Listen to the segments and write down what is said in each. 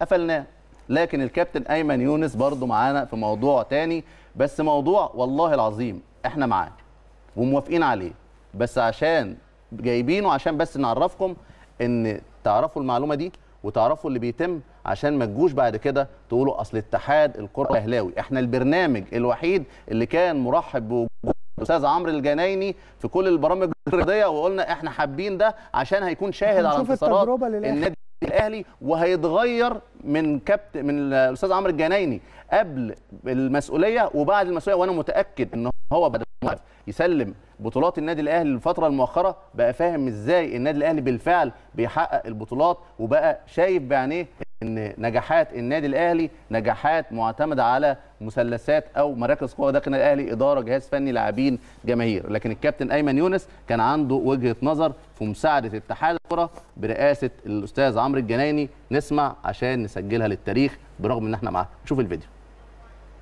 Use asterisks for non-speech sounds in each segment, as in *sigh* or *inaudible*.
قفلناه لكن الكابتن ايمن يونس برضه معانا في موضوع تاني بس موضوع والله العظيم احنا معاه وموافقين عليه بس عشان جايبينه عشان بس نعرفكم ان تعرفوا المعلومه دي وتعرفوا اللي بيتم عشان ما تجوش بعد كده تقولوا اصل اتحاد الكره الاهلاوي احنا البرنامج الوحيد اللي كان مرحب بوجود الاستاذ عمرو الجنايني في كل البرامج الرياضيه وقلنا احنا حابين ده عشان هيكون شاهد على انتصارات النادي الاهلي وهيتغير من كابت من الاستاذ عمرو الجنايني قبل المسؤوليه وبعد المسؤوليه وانا متاكد ان هو بعد يسلم بطولات النادي الاهلي الفتره المؤخره بقى فاهم ازاي النادي الاهلي بالفعل بيحقق البطولات وبقى شايف بعينيه ان نجاحات النادي الاهلي نجاحات معتمده على مثلثات او مراكز قوه داخل النادي الاهلي اداره جهاز فني لاعبين جماهير لكن الكابتن ايمن يونس كان عنده وجهه نظر في مساعده اتحاد الكره برئاسه الاستاذ عمرو الجنايني نسمع عشان نسجلها للتاريخ برغم ان احنا معاها شوف الفيديو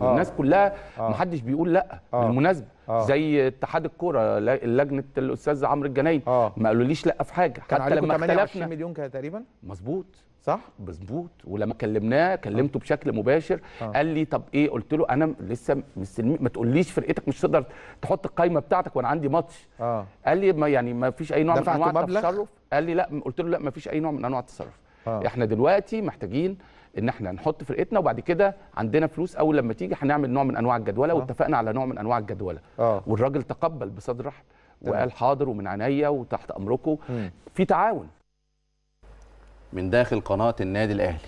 آه. الناس كلها آه. محدش بيقول لا آه. بالمناسبه آه. زي اتحاد الكوره لجنه الاستاذ عمرو الجنايد آه. ما قالوليش لا في حاجه كان حتى لما اختلفنا مليون تقريبا مظبوط صح مظبوط ولما كلمناه كلمته آه. بشكل مباشر آه. قال لي طب ايه قلت له انا لسه مستلمي ما تقوليش فرقتك مش تقدر تحط القايمه بتاعتك وانا عندي ماتش آه. قال لي ما يعني ما فيش اي نوع من انواع التصرف قال لي لا قلت له لا ما فيش اي نوع من انواع التصرف آه. احنا دلوقتي محتاجين ان احنا نحط فرقتنا وبعد كده عندنا فلوس اول لما تيجي هنعمل نوع من انواع الجدوله آه. واتفقنا على نوع من انواع الجدوله آه. والراجل تقبل بصدر رحب وقال حاضر ومن عينيا وتحت امركم في تعاون من داخل قناه النادي الاهلي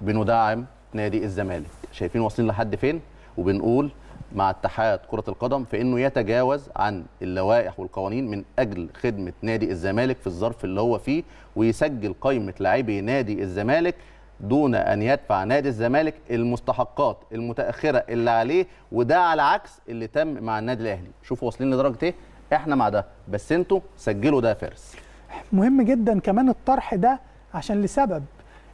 بندعم نادي الزمالك شايفين واصلين لحد فين وبنقول مع اتحاد كرة القدم في انه يتجاوز عن اللوائح والقوانين من اجل خدمة نادي الزمالك في الظرف اللي هو فيه ويسجل قائمة لاعبي نادي الزمالك دون ان يدفع نادي الزمالك المستحقات المتاخره اللي عليه وده على عكس اللي تم مع النادي الاهلي شوفوا واصلين لدرجه ايه احنا مع ده بس انتوا سجلوا ده فارس مهم جدا كمان الطرح ده عشان لسبب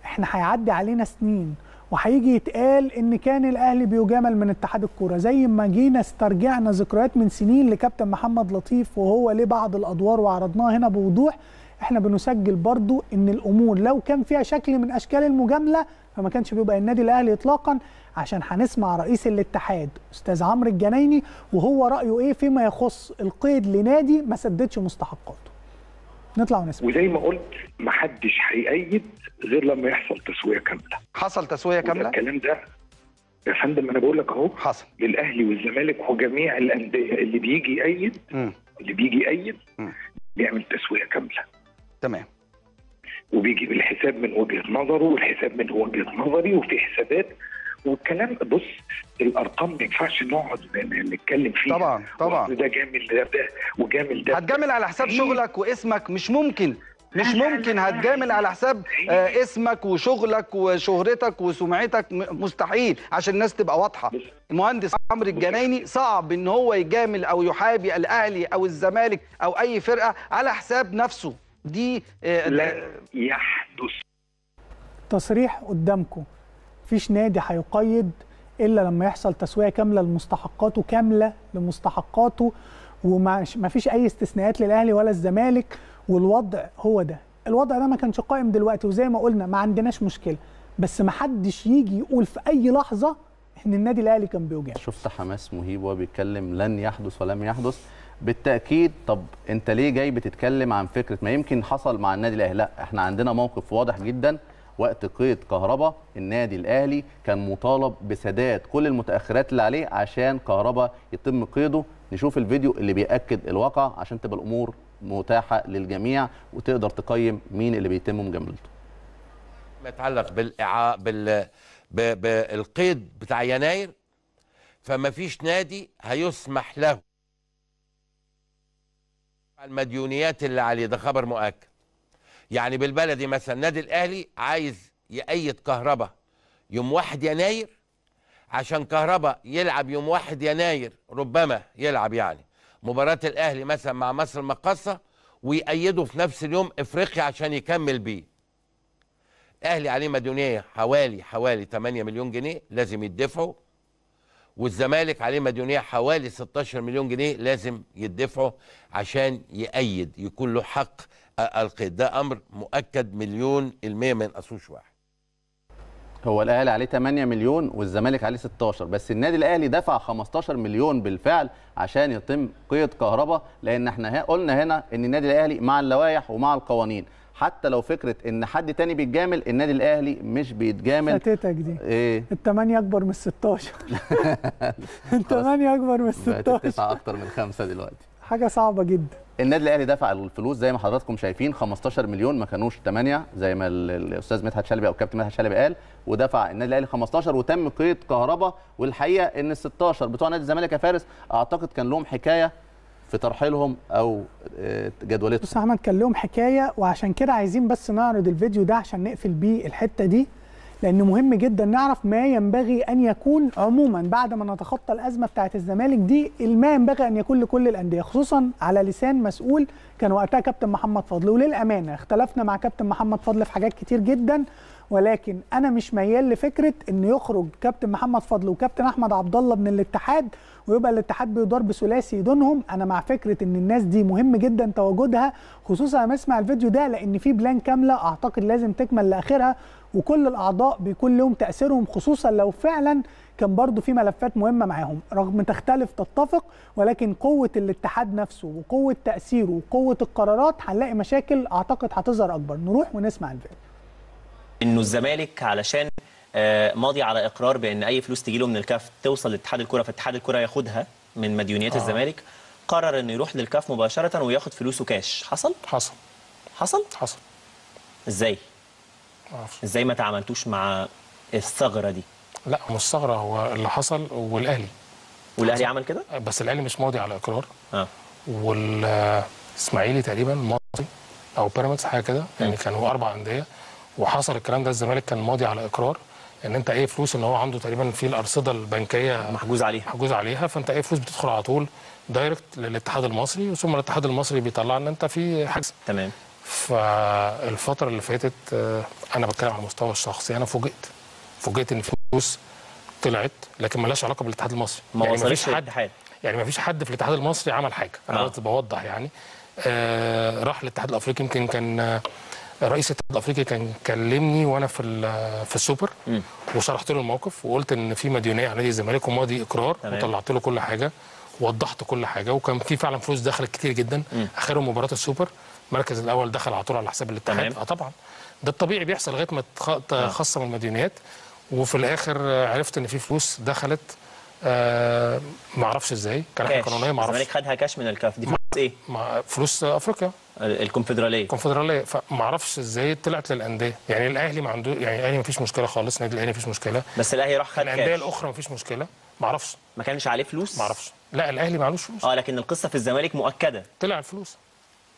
احنا هيعدي علينا سنين وهيجي يتقال ان كان الاهلي بيجامل من اتحاد الكوره زي ما جينا استرجعنا ذكريات من سنين لكابتن محمد لطيف وهو ليه بعض الادوار وعرضناها هنا بوضوح احنا بنسجل برضو ان الامور لو كان فيها شكل من اشكال المجامله فما كانش بيبقى النادي الاهلي اطلاقا عشان هنسمع رئيس الاتحاد استاذ عمرو الجنايني وهو رايه ايه فيما يخص القيد لنادي ما سددش مستحقاته نطلع ونسمع وزي ما قلت محدش هيأيد غير لما يحصل تسويه كامله حصل تسويه كامله الكلام ده يا فندم انا بقول لك اهو حصل للاهلي والزمالك وجميع الانديه اللي بيجي يأيد م. اللي بيجي يأيد م. بيعمل تسويه كامله تمام وبيجيب الحساب من وجهه نظره والحساب من وجهه نظري وفي حسابات والكلام بص الارقام ما ينفعش نقعد نتكلم فيها طبعا طبعا ده جامل ده ده وجامل ده هتجامل على حساب إيه؟ شغلك واسمك مش ممكن مش ممكن هتجامل على حساب إيه؟ آه، اسمك وشغلك وشهرتك وسمعتك مستحيل عشان الناس تبقى واضحه المهندس عمرو الجنايني صعب ان هو يجامل او يحابي الاهلي او الزمالك او اي فرقه على حساب نفسه دي آه، لا آه، يحدث تصريح قدامكم فيش نادي هيقيد الا لما يحصل تسويه كامله لمستحقاته كامله لمستحقاته وما فيش اي استثناءات للاهلي ولا الزمالك والوضع هو ده الوضع ده ما كانش قائم دلوقتي وزي ما قلنا ما عندناش مشكله بس ما حدش يجي يقول في اي لحظه ان النادي الاهلي كان بيجامل شفت حماس مهيب وهو بيتكلم لن يحدث ولم يحدث بالتاكيد طب انت ليه جاي بتتكلم عن فكره ما يمكن حصل مع النادي الاهلي لا احنا عندنا موقف واضح جدا وقت قيد كهربا النادي الاهلي كان مطالب بسداد كل المتاخرات اللي عليه عشان كهربا يتم قيده نشوف الفيديو اللي بياكد الواقع عشان تبقى الامور متاحه للجميع وتقدر تقيم مين اللي بيتم مجاملته ما يتعلق بالاعاء بال بالقيد بتاع يناير فما فيش نادي هيسمح له المديونيات اللي عليه ده خبر مؤكد يعني بالبلدي مثلا النادي الاهلي عايز يأيد كهربا يوم 1 يناير عشان كهربا يلعب يوم 1 يناير ربما يلعب يعني مباراة الاهلي مثلا مع مصر المقاصة ويأيده في نفس اليوم افريقيا عشان يكمل بيه الاهلي عليه مديونيه حوالي حوالي 8 مليون جنيه لازم يدفعوا والزمالك عليه مديونيه حوالي 16 مليون جنيه لازم يدفعه عشان يأيد يكون له حق القيد ده امر مؤكد مليون المية ما ينقصوش واحد هو الاهلي عليه 8 مليون والزمالك عليه 16 بس النادي الاهلي دفع 15 مليون بالفعل عشان يتم قيد كهربا لان احنا قلنا هنا ان النادي الاهلي مع اللوائح ومع القوانين حتى لو فكره ان حد تاني بيتجامل النادي الاهلي مش بيتجامل فاتتك دي ايه *laughs* الثمانيه اكبر من 16 *laughs* الثمانيه اكبر من 16 تسعه اكتر من خمسه دلوقتي حاجه صعبه جدا النادي الاهلي دفع الفلوس زي ما حضراتكم شايفين 15 مليون ما كانوش 8 زي ما الاستاذ مدحت شلبي او الكابتن مدحت شلبي قال ودفع النادي الاهلي 15 وتم قيد كهربا والحقيقه ان ال 16 بتوع نادي الزمالك يا فارس اعتقد كان لهم حكايه في ترحيلهم او آه، جدولتهم بص احمد كان لهم حكايه وعشان كده عايزين بس نعرض الفيديو ده عشان نقفل بيه الحته دي لان مهم جدا نعرف ما ينبغي ان يكون عموما بعد ما نتخطى الازمه بتاعه الزمالك دي ما ينبغي ان يكون لكل الانديه خصوصا على لسان مسؤول كان وقتها كابتن محمد فضل وللامانه اختلفنا مع كابتن محمد فضل في حاجات كتير جدا ولكن انا مش ميال لفكره ان يخرج كابتن محمد فضل وكابتن احمد عبد الله من الاتحاد ويبقى الاتحاد بيدار بثلاثي دونهم انا مع فكره ان الناس دي مهم جدا تواجدها خصوصا لما اسمع الفيديو ده لان في بلان كامله اعتقد لازم تكمل لاخرها وكل الاعضاء بيكون لهم تاثيرهم خصوصا لو فعلا كان برضو في ملفات مهمه معاهم رغم تختلف تتفق ولكن قوه الاتحاد نفسه وقوه تاثيره وقوه القرارات هنلاقي مشاكل اعتقد هتظهر اكبر نروح ونسمع الفيديو انه الزمالك علشان آه، ماضي على اقرار بان اي فلوس تجي له من الكاف توصل لاتحاد الكره فاتحاد الكره ياخدها من مديونيات آه. الزمالك قرر انه يروح للكاف مباشره وياخد فلوسه كاش حصل حصل حصل حصل ازاي عارف. ازاي ما تعاملتوش مع الثغره دي لا مش ثغره هو اللي حصل والاهلي والاهلي عمل كده آه، بس الاهلي مش ماضي على اقرار اه والاسماعيلي تقريبا ماضي او بيراميدز حاجه كده يعني كانوا اربع انديه وحصل الكلام ده الزمالك كان ماضي على اقرار ان انت اي فلوس ان هو عنده تقريبا في الارصده البنكيه محجوز عليها محجوز عليها فانت اي فلوس بتدخل على طول دايركت للاتحاد المصري ثم الاتحاد المصري بيطلع ان انت في حجز تمام فالفتره اللي فاتت آه، انا بتكلم على المستوى الشخصي انا فوجئت فوجئت ان فلوس طلعت لكن مالهاش علاقه بالاتحاد المصري ما يعني وصلتش حد حاجة. يعني ما فيش حد في الاتحاد المصري عمل حاجه انا آه. بوضح يعني آه راح للاتحاد الافريقي يمكن كان آه، رئيس الاتحاد الافريقي كان كلمني وانا في في السوبر وشرحت له الموقف وقلت ان في مديونيه على نادي الزمالك وماضي اقرار وطلعت له كل حاجه وضحت كل حاجه وكان في فعلا فلوس دخلت كتير جدا اخرهم مباراه السوبر المركز الاول دخل على طول على حساب الاتحاد اه طبعا ده الطبيعي بيحصل لغايه ما تخصم آه. المديونيات وفي الاخر عرفت ان في فلوس دخلت آه ما اعرفش ازاي كان قانونيه ما اعرفش الزمالك خدها كاش من الكاف دي فلوس ايه؟ فلوس افريقيا الكونفدراليه الكونفدراليه فما اعرفش ازاي طلعت للانديه يعني الاهلي ما عنده يعني الاهلي ما فيش مشكله خالص النادي الاهلي ما فيش مشكله بس الاهلي راح خد الانديه الاخرى ما فيش مشكله ما اعرفش ما كانش عليه فلوس ما اعرفش لا الاهلي ما عليهوش فلوس اه لكن القصه في الزمالك مؤكده طلع الفلوس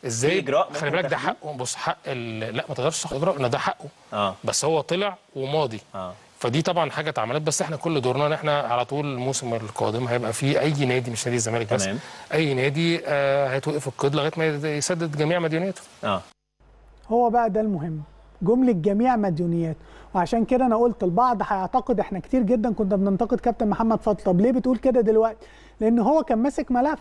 ازاي اجراء خلي بالك ده حقه بص حق لا ما تغيرش اجراء ده حقه اه بس هو طلع وماضي اه فدي طبعا حاجه اتعملت بس احنا كل دورنا ان احنا على طول الموسم القادم هيبقى في اي نادي مش نادي الزمالك بس اي نادي آه هيتوقف القيد لغايه ما يسدد جميع مديونيته اه هو بقى ده المهم جمله جميع مديونيات وعشان كده انا قلت البعض هيعتقد احنا كتير جدا كنا بننتقد كابتن محمد فضل طب ليه بتقول كده دلوقتي لان هو كان ماسك ملف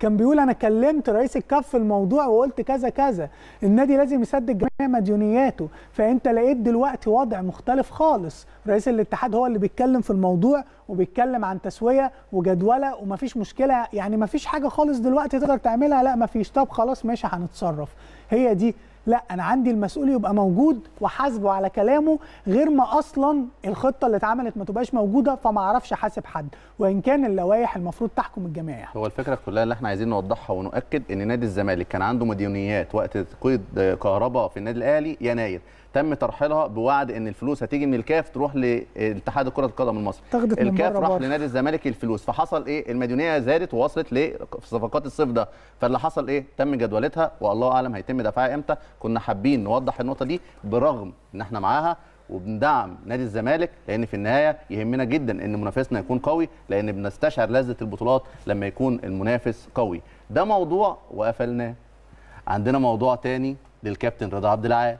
كان بيقول انا كلمت رئيس الكاف في الموضوع وقلت كذا كذا النادي لازم يسدد جميع مديونياته فانت لقيت دلوقتي وضع مختلف خالص رئيس الاتحاد هو اللي بيتكلم في الموضوع وبيتكلم عن تسويه وجدوله ومفيش مشكله يعني مفيش حاجه خالص دلوقتي تقدر تعملها لا مفيش طب خلاص ماشي هنتصرف هي دي لا انا عندي المسؤول يبقى موجود وحاسبه على كلامه غير ما اصلا الخطه اللي اتعملت ما تبقاش موجوده فما اعرفش احاسب حد وان كان اللوائح المفروض تحكم الجميع هو الفكره كلها اللي احنا عايزين نوضحها ونؤكد ان نادي الزمالك كان عنده مديونيات وقت قيد كهرباء في النادي الاهلي يناير تم ترحيلها بوعد ان الفلوس هتيجي من الكاف تروح لاتحاد كره القدم المصري الكاف راح لنادي الزمالك الفلوس فحصل ايه المديونيه زادت ووصلت لصفقات الصيف ده فاللي حصل ايه تم جدولتها والله اعلم هيتم دفعها امتى كنا حابين نوضح النقطه دي برغم ان احنا معاها وبندعم نادي الزمالك لان في النهايه يهمنا جدا ان منافسنا يكون قوي لان بنستشعر لذه البطولات لما يكون المنافس قوي ده موضوع وقفلناه عندنا موضوع تاني للكابتن رضا عبد العال